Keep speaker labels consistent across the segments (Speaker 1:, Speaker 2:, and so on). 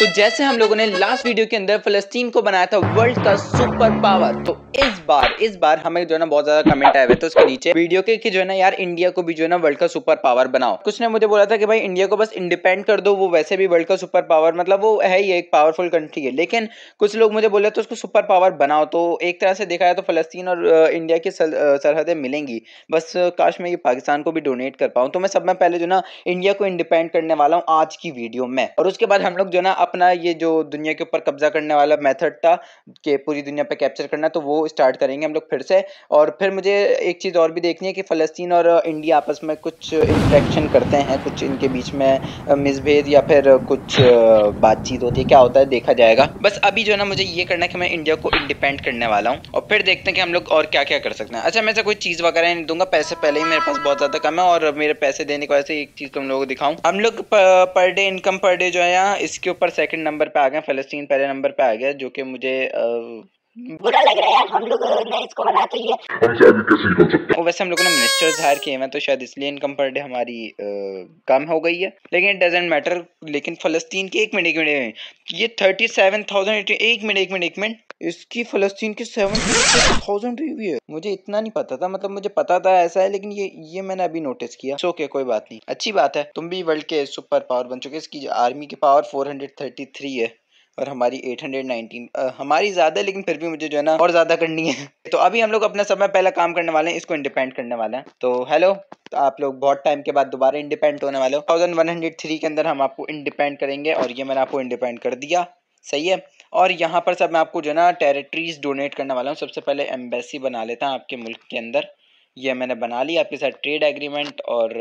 Speaker 1: तो जैसे हम लोगों ने लास्ट वीडियो के अंदर फलस्तीन को बनाया था वर्ल्ड का सुपर पावर तो इस बार इस बार हमें जो है ना बहुत ज्यादा कमेंट आए हुए थे तो उसके नीचे वीडियो के कि जो है ना यार इंडिया को भी जो है ना वर्ल्ड का सुपर पावर बनाओ कुछ ने मुझे बोला था कि भाई इंडिया को बस इंडिपेंड कर दो वो वैसे भी वर्ल्ड का सुपर पावर मतलब वो है ही एक पावरफुल कंट्री है लेकिन कुछ लोग मुझे बोले तो उसको सुपर पावर बनाओ तो एक तरह से देखा जाए तो फलस्तीन और इंडिया की सरहदें मिलेंगी बस काश मैं ये पाकिस्तान को भी डोनेट कर पाऊँ तो मैं सब में पहले जो ना इंडिया को इंडिपेंड करने वाला हूँ आज की वीडियो में और उसके बाद हम लोग जो ना अपना ये जो दुनिया के ऊपर कब्जा करने वाला मेथड था कि पूरी दुनिया पे कैप्चर करना तो वो स्टार्ट करेंगे हम लोग फिर से और फिर मुझे एक चीज़ और भी देखनी है कि फ़लस्तीन और इंडिया आपस में कुछ इंट्रैक्शन करते हैं कुछ इनके बीच में मिसभेद या फिर कुछ बातचीत होती है क्या होता है देखा जाएगा बस अभी जो है ना मुझे ये करना है कि मैं इंडिया को इंडिपेंड करने वाला हूँ और फिर देखते हैं कि हम लोग और क्या क्या कर सकते हैं अच्छा मैं से कोई चीज़ वगैरह नहीं दूंगा पैसे पहले ही मेरे पास बहुत ज़्यादा कम है और मेरे पैसे देने की वजह से एक चीज़ तुम लोगों को दिखाऊँ हम लोग per day income per day जो है यहाँ इसके ऊपर सेकंड नंबर पे आ गए फलस्तीन पहले नंबर पे आ गया जो कि मुझे बुरा लग रहा है हम लोग ने इसको बना तो ये और वैसे हम लोगों ने मिनिस्टर्स हायर किए हैं तो शायद इसलिए इनकम पर डे हमारी कम हो गई है लेकिन इट डजेंट मैटर लेकिन फलस्तीन के एक मिनट एक मिनट ये थर्टी सेवन थाउजेंड एक मिनट एक मिनट एक मिनट इसकी फलस्तीन के सेवन थाउजेंड रिव्यू है मुझे इतना नहीं पता था मतलब मुझे पता था ऐसा है लेकिन ये ये मैंने अभी नोटिस किया सो के कोई बात नहीं अच्छी बात है तुम भी वर्ल्ड के सुपर पावर बन चुके इसकी आर्मी की power four hundred thirty three है और हमारी 819 आ, हमारी ज़्यादा लेकिन फिर भी मुझे जो है ना और ज़्यादा करनी है तो अभी हम लोग अपना समय पहला काम करने वाले हैं इसको इंडिपेंड करने वाले हैं तो हेलो तो आप लोग बहुत टाइम के बाद दोबारा इंडिपेंड होने वाले हो थाउजेंड वन हंड्रेड थ्री के अंदर हम आपको इंडिपेंड करेंगे और ये मैंने आपको इंडिपेंड कर दिया सही है और यहाँ पर सब मैं आपको जो है ना टेरिटरीज डोनेट करने वाला हूँ सबसे पहले एम्बेसी बना लेता हूँ आपके मुल्क के अंदर ये मैंने बना ली आपके साथ ट्रेड एग्रीमेंट और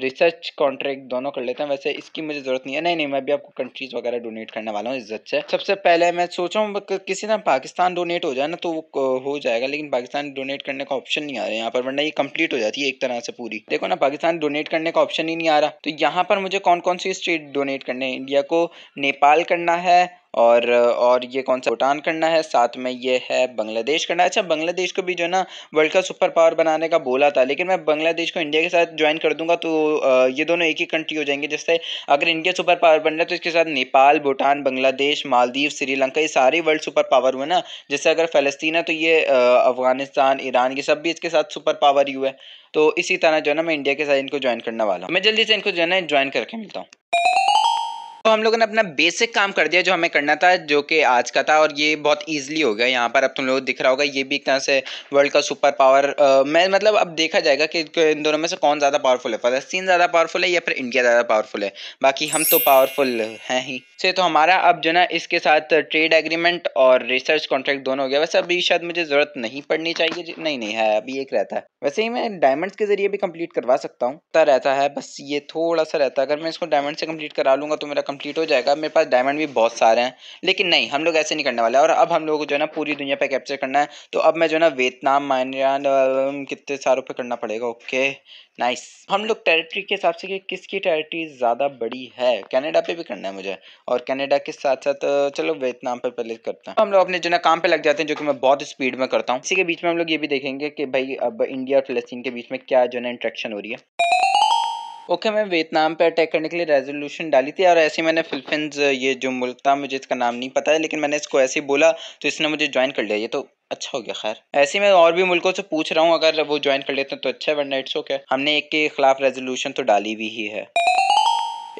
Speaker 1: रिसर्च कॉन्ट्रैक्ट दोनों कर लेते हैं वैसे इसकी मुझे ज़रूरत नहीं है नहीं नहीं मैं भी आपको कंट्रीज़ वगैरह डोनेट करने वाला हूँ इज्जत से सबसे पहले मैं सोचा हूँ किसी ना पाकिस्तान डोनेट हो जाए ना तो वो हो जाएगा लेकिन पाकिस्तान डोनेट करने का ऑप्शन नहीं आ रहा है यहाँ पर वरना ये कंप्लीट हो जाती है एक तरह से पूरी देखो ना पाकिस्तान डोनेट करने का ऑप्शन ही नहीं आ रहा तो यहाँ पर मुझे कौन कौन सी स्टेट डोनेट करने हैं इंडिया को नेपाल करना है और और ये कौन सा भूटान करना है साथ में ये है बांग्लादेश करना है अच्छा बांग्लादेश को भी जो है ना वर्ल्ड का सुपर पावर बनाने का बोला था लेकिन मैं बांग्लादेश को इंडिया के साथ ज्वाइन कर दूंगा तो ये दोनों एक ही कंट्री हो जाएंगे जैसे अगर इंडिया सुपर पावर बन रहा है तो इसके साथ नेपाल भूटान बांग्लादेश मालदीव श्रीलंका ये सारे वर्ल्ड सुपर पावर हुए ना जैसे अगर फ़लस्तीन है तो ये अफगानिस्तान ईरान ये सब भी इसके साथ सुपर पावर ही हुए तो इसी तरह जो है ना मैं इंडिया के साथ इनको ज्वाइन करने वाला हूँ मैं जल्दी से इनको जो है ना ज्वाइन करके मिलता हूँ तो हम लोगों ने अपना बेसिक काम कर दिया जो हमें करना था जो कि आज का था और ये बहुत ईजिली हो गया यहाँ पर अब तुम लोग दिख रहा होगा ये भी एक तरह से वर्ल्ड का सुपर पावर मैं मतलब अब देखा जाएगा कि इन दोनों में से कौन ज़्यादा पावरफुल है फलस्तीन ज़्यादा पावरफुल है या फिर इंडिया ज़्यादा पावरफुल है बाकी हम तो पावरफुल हैं ही से तो हमारा अब जो ना इसके साथ ट्रेड एग्रीमेंट और रिसर्च कॉन्ट्रैक्ट दोनों हो गया वैसे अभी शायद मुझे ज़रूरत नहीं पड़नी चाहिए नहीं नहीं है अभी एक रहता है वैसे ही मैं डायमंड्स के जरिए भी कंप्लीट करवा सकता हूँ रहता है बस ये थोड़ा सा रहता है अगर मैं इसको डायमंड से कम्प्लीट करा लूँगा तो मेरा कंप्लीट हो जाएगा मेरे पास डायमंड भी बहुत सारे हैं लेकिन नहीं हम लोग ऐसे नहीं करने वाले और अब हम लोग को जो है ना पूरी दुनिया पे कैप्चर करना है तो अब मैं जो है ना वियतनाम माइनरान um, कितने सारों पर करना पड़ेगा ओके नाइस हम लोग टेरिटरी के हिसाब से कि किसकी टेरिटरी ज़्यादा बड़ी है कनाडा पे भी करना है मुझे और कनाडा के साथ साथ uh, चलो वियतनाम पे पहले करते हैं हम लोग अपने जो ना काम पे लग जाते हैं जो कि मैं बहुत स्पीड में करता हूँ इसी के बीच में हम लोग ये भी देखेंगे कि भाई अब इंडिया और फिलस्तीन के बीच में क्या जो है ना इंट्रैक्शन हो रही है ओके मैं वियतनाम पे अटैक करने के लिए रेजोल्यूशन डाली थी और ऐसे मैंने फिलफिन्स ये जो मुल्क था मुझे इसका नाम नहीं पता है लेकिन मैंने इसको ऐसे बोला तो इसने मुझे ज्वाइन कर लिया ये तो अच्छा हो गया खैर ऐसे मैं और भी मुल्कों से पूछ रहा हूँ अगर वो ज्वाइन कर लेते हैं तो अच्छा है वरना ओके हमने एक के खिलाफ रेजोल्यूशन तो डाली भी ही है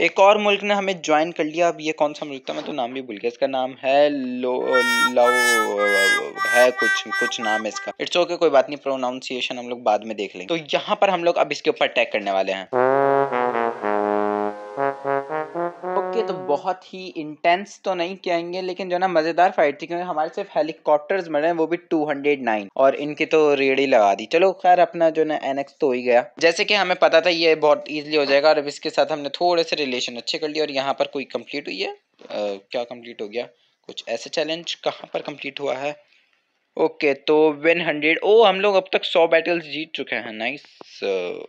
Speaker 1: एक और मुल्क ने हमें ज्वाइन कर लिया अब ये कौन सा मुल्क था मैं तो नाम भी भूल गया इसका नाम है लो लो है कुछ कुछ नाम है इसका इट्स ओके कोई बात नहीं प्रोनाउंसिएशन हम लोग बाद में देख लेंगे तो यहाँ पर हम लोग अब इसके ऊपर अटैक करने वाले हैं थी तो हाँ। बहुत ही इंटेंस तो नहीं कहेंगे लेकिन जो ना मजेदार फाइट थी क्योंकि हमारे सिर्फ हेलीकॉप्टर्स मरे वो भी टू हंड्रेड नाइन और इनकी तो रेडी लगा दी चलो खैर अपना जो ना एनएक्स तो ही गया जैसे कि हमें पता था ये बहुत ईजिली हो जाएगा और अब इसके साथ हमने थोड़े से रिलेशन अच्छे कर लिए और यहाँ पर कोई कम्प्लीट हुई है आ, क्या कम्प्लीट हो गया कुछ ऐसे चैलेंज कहाँ पर कम्प्लीट हुआ है ओके तो वन हंड्रेड ओ हम लोग अब तक सौ बैटल्स जीत चुके हैं नाइस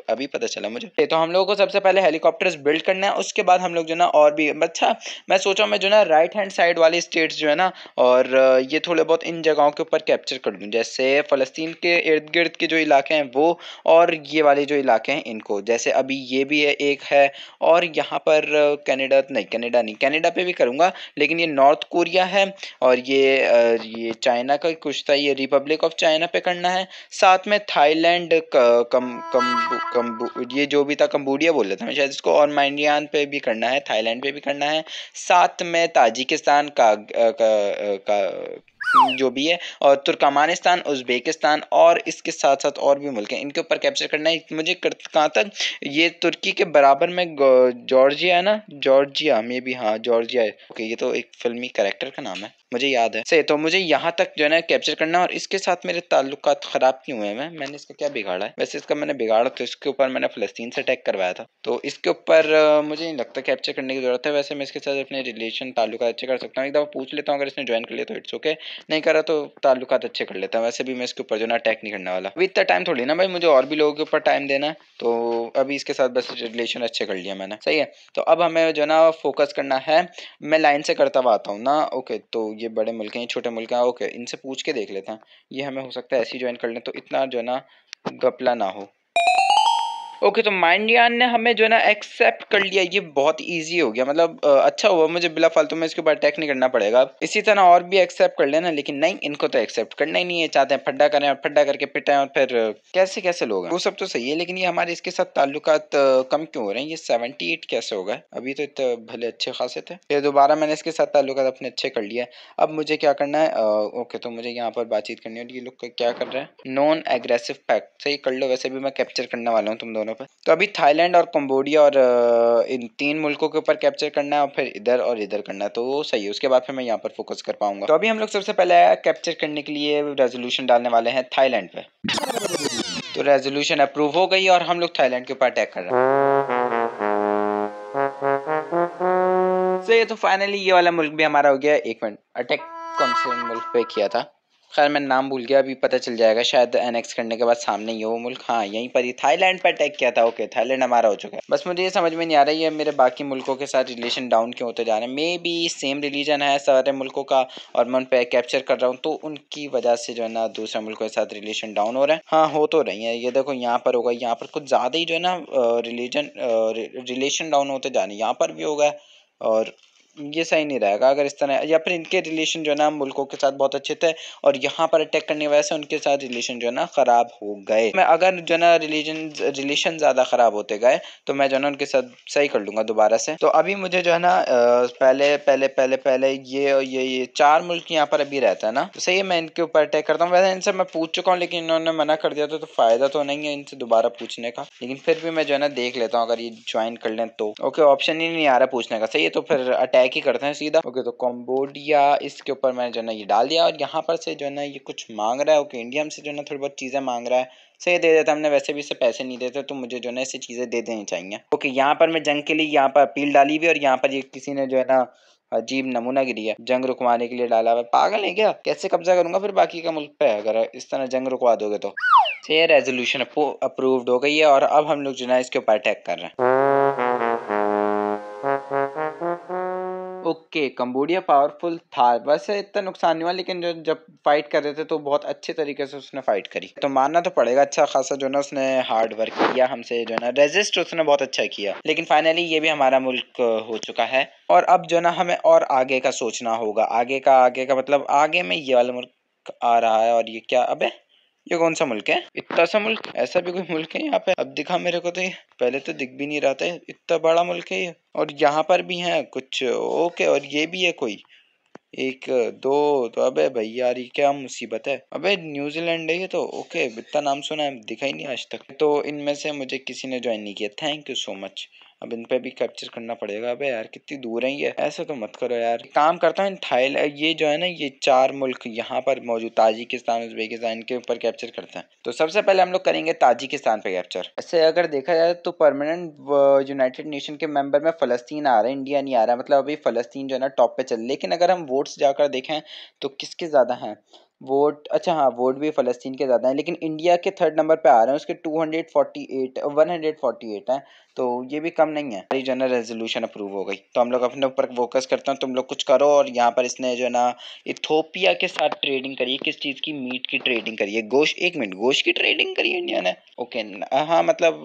Speaker 1: अभी पता चला मुझे तो हम लोगों को सबसे पहले हेलीकॉप्टर्स बिल्ड करना है उसके बाद हम लोग जो ना और भी अच्छा मैं सोचा मैं जो ना राइट हैंड साइड वाले स्टेट्स जो है ना और ये थोड़े बहुत इन जगहों के ऊपर कैप्चर कर लूँ जैसे फ़लस्तीन के इर्द गिर्द के जो इलाके हैं वो और ये वाले जो इलाके हैं इनको जैसे अभी ये भी है एक है और यहाँ पर कैनेडा नहीं कैनेडा नहीं कैनेडा पर भी करूँगा लेकिन ये नॉर्थ कोरिया है और ये ये चाइना का कुछ था ये रिपब्लिक ऑफ चाइना पे करना है साथ में थाईलैंड कम कम कम ये जो भी था कम्बोडिया बोल रहा था शायद इसको और माइंडियान पे भी करना है थाईलैंड पे भी करना है साथ में ताजिकिस्तान का, का, का, का जो भी है और तुर्कमानिस्तान उज़्बेकिस्तान और इसके साथ साथ और भी मुल्क हैं इनके ऊपर कैप्चर करना है मुझे कहाँ तक ये तुर्की के बराबर में जॉर्जिया है ना जॉर्जिया में भी हाँ जॉर्जिया है ओके ये तो एक फिल्मी करेक्टर का नाम है मुझे याद है सही तो मुझे यहाँ तक जो है ना कैप्चर करना है और इसके साथ मेरे ताल्लुक ख़राब क्यों हुए हैं मैंने इसका क्या बिगाड़ा है वैसे इसका मैंने बिगाड़ा तो इसके ऊपर मैंने फ़लस्तीन से अटैक करवाया था तो इसके ऊपर मुझे नहीं लगता कैप्चर करने की ज़रूरत है वैसे मैं इसके साथ अपने रिलेशन ताल्लुक अच्छे कर सकता हूँ एक दफ़ा पूछ लेता हूँ अगर इसने ज्वाइन कर लिया तो इट्स ओके नहीं करा तो ताल्लुक अच्छे कर लेता वैसे भी मैं इसके ऊपर जो ना अटैक नहीं करने वाला अभी इतना टाइम थोड़ी ना भाई मुझे और भी लोगों के ऊपर टाइम देना तो अभी इसके साथ बस रिलेशन अच्छे कर लिया मैंने सही है तो अब हमें जो ना फोकस करना है मैं लाइन से करता हुआ आता हूँ ना ओके तो ये बड़े मुल्क हैं ये छोटे मुल्क हैं ओके इनसे पूछ के देख लेते हैं ये हमें हो सकता है ऐसी ज्वाइन कर लें तो इतना जो है ना गपला ना हो ओके तो माइंड यान ने हमें जो है ना एक्सेप्ट कर लिया ये बहुत इजी हो गया मतलब अच्छा हुआ मुझे बिला फालतू में इसके ऊपर अटैक नहीं करना पड़ेगा इसी तरह और भी एक्सेप्ट कर लेना लेकिन नहीं इनको तो एक्सेप्ट करना ही नहीं है चाहते हैं फड्डा करें और फड्डा करके पिटाएं और फिर कैसे कैसे लोग हैं वो सब तो सही है लेकिन ये हमारे इसके साथ ताल्लुक कम क्यों हो रहे हैं ये सेवेंटी एट कैसे हो गए अभी तो इतने भले अच्छे खासे थे फिर दोबारा मैंने इसके साथ ताल्लुक अपने अच्छे कर लिए अब मुझे क्या करना है ओके तो मुझे यहाँ पर बातचीत करनी है ये लोग क्या कर रहे हैं नॉन एग्रेसिव पैक सही कर लो वैसे भी मैं कैप्चर करने वाला हूँ तुम दोनों दोनों पर तो अभी थाईलैंड और कम्बोडिया और इन तीन मुल्कों के ऊपर कैप्चर करना है और फिर इधर और इधर करना है तो वो सही है उसके बाद फिर मैं यहाँ पर फोकस कर पाऊंगा तो अभी हम लोग सबसे पहले कैप्चर करने के लिए रेजोल्यूशन डालने वाले हैं थाईलैंड पे तो रेजोल्यूशन अप्रूव हो गई और हम लोग थाईलैंड के ऊपर अटैक कर रहे हैं तो ये तो फाइनली ये वाला मुल्क भी हमारा हो गया एक मिनट अटैक कौन से मुल्क पे किया था खैर मैं नाम भूल गया अभी पता चल जाएगा शायद एनेक्स करने के बाद सामने ही हो वो मुल्क हाँ यहीं पर ही थाईलैंड पर अटैक किया था ओके थाईलैंड हमारा हो चुका है बस मुझे ये समझ में नहीं आ रहा है ये मेरे बाकी मुल्कों के साथ रिलेशन डाउन क्यों होते जा रहे हैं मे बी सेम रिलीजन है सारे मुल्कों का और मैं उन पर कैप्चर कर रहा हूँ तो उनकी वजह से जो है ना दूसरे मुल्कों के साथ रिलेशन डाउन हो रहा है हाँ हो तो रही है ये देखो यहाँ पर होगा यहाँ पर कुछ ज़्यादा ही जो है ना रिलीजन रिलेशन डाउन होते जा रहे हैं यहाँ पर भी होगा और ये सही नहीं रहेगा अगर इस तरह या फिर इनके रिलेशन जो है ना मुल्कों के साथ बहुत अच्छे थे और यहाँ पर अटैक करने वजह से उनके साथ रिलेशन जो है ना ख़राब हो गए मैं अगर जो है ना रिलीजन रिलेशन ज़्यादा ख़राब होते गए तो मैं जो है ना उनके साथ सही कर लूँगा दोबारा से तो अभी मुझे जो है ना पहले पहले पहले पहले ये ये ये चार मुल्क यहाँ पर अभी रहता है ना तो सही है मैं इनके ऊपर अटैक करता हूँ वैसे इनसे मैं पूछ चुका हूँ लेकिन इन्होंने मना कर दिया था तो फ़ायदा तो नहीं है इनसे दोबारा पूछने का लेकिन फिर भी मैं जो है ना देख लेता हूँ अगर ये ज्वाइन कर लें तो ओके ऑप्शन ही नहीं आ रहा पूछने का सही है तो फिर अटैक लाइक ही करते हैं सीधा ओके तो कॉम्बोडिया इसके ऊपर मैंने जो है ना ये डाल दिया और यहाँ पर से जो है ना ये कुछ मांग रहा है ओके इंडिया से जो है ना थोड़ी बहुत चीज़ें मांग रहा है सही दे देता हमने वैसे भी इसे पैसे नहीं देते तो मुझे जो है ना इसे चीज़ें दे देनी चाहिए ओके यहाँ पर मैं जंग के लिए यहाँ पर अपील डाली हुई और यहाँ पर ये किसी ने जो है ना अजीब नमूना गिरी है जंग रुकवाने के लिए डाला हुआ पागल है क्या कैसे कब्जा करूंगा फिर बाकी का मुल्क पे अगर इस तरह जंग रुकवा दोगे तो ये रेजोल्यूशन अप्रूव्ड हो गई है और अब हम लोग जो है इसके ऊपर अटैक कर रहे हैं ओके कंबोडिया पावरफुल था वैसे इतना नुकसान नहीं हुआ लेकिन जो जब फाइट कर रहे थे तो बहुत अच्छे तरीके से उसने फाइट करी तो मानना तो पड़ेगा अच्छा खासा जो ना उसने हार्ड वर्क किया हमसे जो ना रेजिस्ट उसने बहुत अच्छा किया लेकिन फाइनली ये भी हमारा मुल्क हो चुका है और अब जो ना हमें और आगे का सोचना होगा आगे का आगे का मतलब आगे में ये वाला मुल्क आ रहा है और ये क्या अब है? ये कौन सा मुल्क है इतना सा मुल्क ऐसा भी कोई मुल्क है यहाँ पे अब दिखा मेरे को तो पहले तो दिख भी नहीं रहा था इतना बड़ा मुल्क है ये और यहाँ पर भी है कुछ ओके और ये भी है कोई एक दो तो अबे भाई यार ये क्या मुसीबत है अबे न्यूजीलैंड है ये तो ओके इतना नाम सुना है दिखाई नहीं आज तक तो इनमें से मुझे किसी ने ज्वाइन नहीं किया थैंक यू सो मच अब इन पे भी कैप्चर करना पड़ेगा अबे यार कितनी दूर है ये ऐसा तो मत करो यार काम करता हूँ थाईल ये जो है ना ये चार मुल्क यहाँ पर मौजूद ताजिकिस्तान उजबेकिस्तान इनके ऊपर कैप्चर करते हैं तो सबसे पहले हम लोग करेंगे ताजिकिस्तान पे कैप्चर ऐसे अगर देखा जाए तो परमानेंट यूनाइटेड नेशन के मेंबर में फलस्तीन आ रहा है इंडिया नहीं आ रहा मतलब अभी फलस्तीन जो है ना टॉप पे चल लेकिन अगर हम वोट्स जाकर देखें तो किसके ज़्यादा हैं वोट अच्छा हाँ वोट भी फ़लस्तीन के ज़्यादा हैं लेकिन इंडिया के थर्ड नंबर पे आ रहे हैं उसके 248 148 हैं तो ये भी कम नहीं है हमारी जो है ना रेजोल्यूशन अप्रूव हो गई तो हम लोग अपने ऊपर फोकस करते हैं तुम लोग कुछ करो और यहाँ पर इसने जो है ना इथोपिया के साथ ट्रेडिंग करी है किस चीज़ की मीट की ट्रेडिंग करी है गोश्त एक मिनट गोश्त की ट्रेडिंग करी है इंडिया ने ओके हाँ मतलब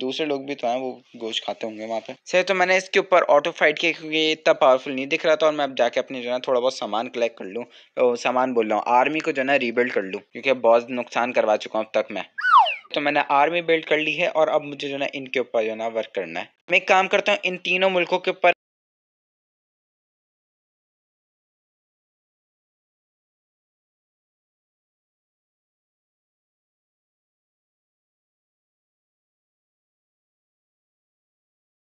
Speaker 1: दूसरे लोग भी तो हैं वो गोश्त खाते होंगे वहाँ पे सर तो मैंने इसके ऊपर ऑटो फाइट किया क्योंकि इतना पावरफुल नहीं दिख रहा था और मैं अब जाके अपने जो है थोड़ा बहुत सामान कलेक्ट कर लूँ सामान बोल रहा हूँ आर्मी को जो है ना रिबिल्ड कर लूँ क्योंकि बहुत नुकसान करवा चुका हूँ अब तक मैं तो मैंने आर्मी बिल्ड कर ली है और अब मुझे जो है इनके ऊपर जो है वर्क करना है मैं काम करता हूँ इन तीनों मुल्कों के ऊपर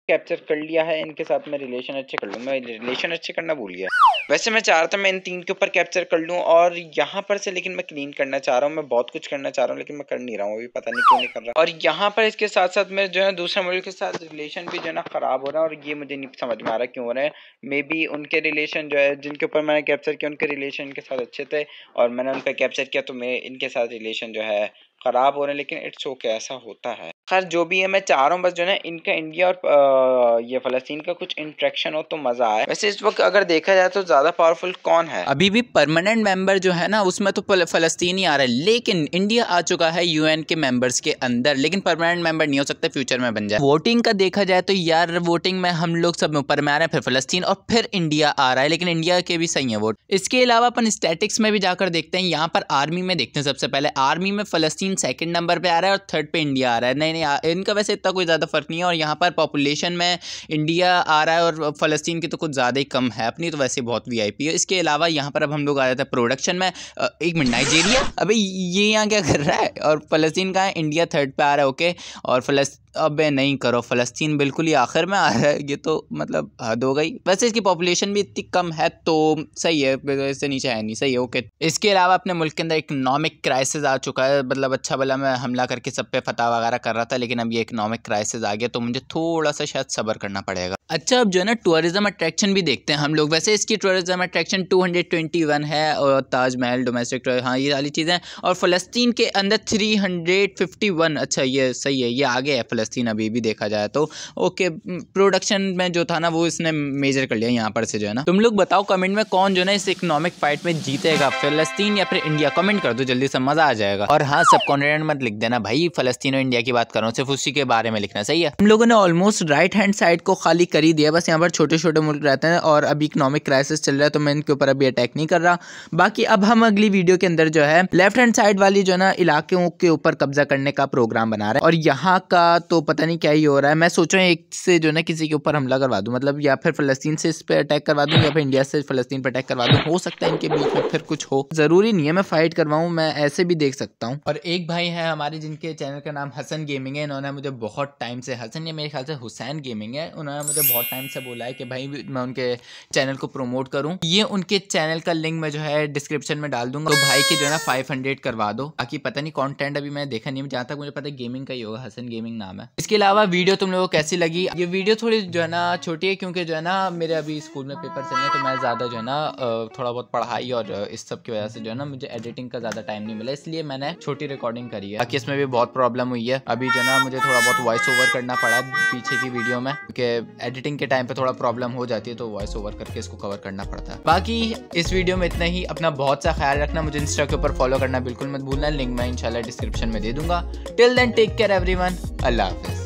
Speaker 1: कैप्चर कर लिया है इनके साथ में रिलेशन अच्छे कर लूँ मैं रिलेशन अच्छे करना भूल गया वैसे मैं चाह रहा था मैं इन तीन के ऊपर कैप्चर कर लूँ और यहाँ पर से लेकिन मैं क्लीन करना चाह रहा हूँ मैं बहुत कुछ करना चाह रहा हूँ लेकिन मैं कर नहीं रहा हूँ अभी पता नहीं क्यों नहीं कर रहा और यहाँ पर इसके साथ साथ मेरे जो है दूसरे मॉडल के साथ रिलेशन भी जो है ना ख़राब हो रहा है और ये मुझे नहीं समझ में आ रहा क्यों हो रहा है मे बी उनके रिलेशन जो है जिनके ऊपर मैंने कैप्चर किया उनके रिलेशन इनके साथ अच्छे थे और मैंने उन पर कैप्चर किया तो मेरे इनके साथ रिलेशन जो है ख़राब हो रहे हैं लेकिन इट्स ओके ऐसा होता है खैर जो भी है मैं चाह रहा हूँ बस जो है इनका इंडिया और ये फलस्तीन का कुछ इंट्रेक्शन हो तो मज़ा आए वैसे इस वक्त अगर देखा जाए तो ज़्यादा पावरफुल कौन है
Speaker 2: अभी भी परमानेंट मेंबर जो है ना उसमें तो फलस्तीन ही आ रहा है लेकिन इंडिया आ चुका है यूएन के मेंबर्स के अंदर लेकिन परमानेंट मेंबर नहीं हो सकता फ्यूचर में बन जाए वोटिंग का देखा जाए तो यार वोटिंग में हम लोग सब ऊपर में आ रहे हैं फिर फलस्तीन और फिर इंडिया आ रहा है लेकिन इंडिया के भी सही है वोट इसके अलावा अपन स्टेटिक्स में भी जाकर देखते हैं यहाँ पर आर्मी में देखते हैं सबसे पहले आर्मी में फलस्तीन सेकेंड नंबर पर आ रहा है और थर्ड पे इंडिया आ रहा है नहीं इनका वैसे इतना कोई ज़्यादा फ़र्क नहीं है और यहाँ पर पॉपुलेशन में इंडिया आ रहा है और फ़लस्तीन की तो कुछ ज़्यादा ही कम है अपनी तो वैसे बहुत वी है इसके अलावा यहाँ पर अब हम लोग आ जाते हैं प्रोडक्शन में एक मिनट नाइजीरिया अभी ये यहाँ क्या कर रहा है और फ़लस्तीन का है इंडिया थर्ड पर आ रहा है ओके और फलस्त अब नहीं करो फ़लस्तीन बिल्कुल ही आखिर में आ रहा है ये तो मतलब हद हो गई वैसे इसकी पॉपुलेशन भी इतनी कम है तो सही है तो इससे नीचे है नहीं सही है ओके इसके अलावा अपने मुल्क के अंदर इकनॉमिक क्राइसिस आ चुका है मतलब अच्छा भला मैं हमला करके सब पे फतह वगैरह कर रहा था लेकिन अब ये इकनॉमिक क्राइसिस आ गया तो मुझे थोड़ा सा शायद सबर करना पड़ेगा अच्छा अब जो है ना टूरिज़म अट्रैक्शन भी देखते हैं हम लोग वैसे इसकी टूरिज़म अट्रैक्शन 221 है और ताजमहल डोमेस्टिक हाँ ये सारी चीज़ें और फ़लस्तीन के अंदर 351 अच्छा ये सही है ये आगे है फलस्तीन सीन अभी भी देखा जाए तो ओके प्रोडक्शन में जो था ना वो इसने मेजर कर लिया यहाँ पर से जो है ना तुम लोग बताओ कमेंट में कौन जो ना इस इकोनॉमिक फाइट में जीतेगा फलस्तीन या फिर इंडिया कमेंट कर दो जल्दी से मजा आ जाएगा और हाँ सब कॉन्टिनेंट मत लिख देना भाई फलस्तीन और इंडिया की बात करो सिर्फ उसी के बारे में लिखना सही है हम लोगों ने ऑलमोस्ट राइट हैंड साइड को खाली कर ही दिया बस यहाँ पर छोटे छोटे मुल्क रहते हैं और अभी इकोनॉमिक क्राइसिस चल रहा है तो मैं इनके ऊपर अभी अटैक नहीं कर रहा बाकी अब हम अगली वीडियो के अंदर जो है लेफ्ट हैंड साइड वाली जो है ना इलाकों के ऊपर कब्जा करने का प्रोग्राम बना रहे हैं और यहाँ का तो तो पता नहीं क्या ही हो रहा है मैं सोचा एक से जो ना किसी के ऊपर हमला करवा दूँ मतलब या फिर फ़लस्तीन से इस पर अटैक करवा दूँ या फिर इंडिया से फ़लस्तीन पर अटैक करवा दूँ हो सकता है इनके बीच में फिर कुछ हो ज़रूरी नहीं है मैं फ़ाइट करवाऊँ मैं ऐसे भी देख सकता हूँ और एक भाई है हमारे जिनके चैनल का नाम हसन गेमिंग है इन्होंने मुझे बहुत टाइम से हसन या मेरे ख्याल से हुसैन गेमिंग है उन्होंने मुझे बहुत टाइम से बोला है कि भाई मैं उनके चैनल को प्रोमोट करूँ ये उनके चैनल का लिंक मैं जो है डिस्क्रिप्शन में डाल दूंगा तो भाई के जो है ना फाइव करवा दो बाकी पता नहीं कॉन्टेंट अभी मैं देखा नहीं जहाँ तक मुझे पता है गेमिंग का ही होगा हसन गेमिंग नाम है करना इसके अलावा वीडियो तुम लोगों को कैसी लगी ये वीडियो थोड़ी जो है ना छोटी है क्योंकि जो है ना मेरे अभी स्कूल में पेपर चल रहे हैं तो मैं ज़्यादा जो है ना थोड़ा बहुत पढ़ाई और इस सब की वजह से जो है ना मुझे एडिटिंग का ज़्यादा टाइम नहीं मिला इसलिए मैंने छोटी रिकॉर्डिंग करी है बाकी इसमें भी बहुत प्रॉब्लम हुई है अभी जो है ना मुझे थोड़ा बहुत वॉइस ओवर करना पड़ा पीछे की वीडियो में क्योंकि एडिटिंग के टाइम पे थोड़ा प्रॉब्लम हो जाती है तो वॉइस ओवर करके इसको कवर करना पड़ता है बाकी इस वीडियो में इतना ही अपना बहुत सा ख्याल रखना मुझे इंस्टा के ऊपर फॉलो करना बिल्कुल मत भूलना लिंक मैं इंशाल्लाह डिस्क्रिप्शन में दे दूंगा till then take care everyone अल्लाह office.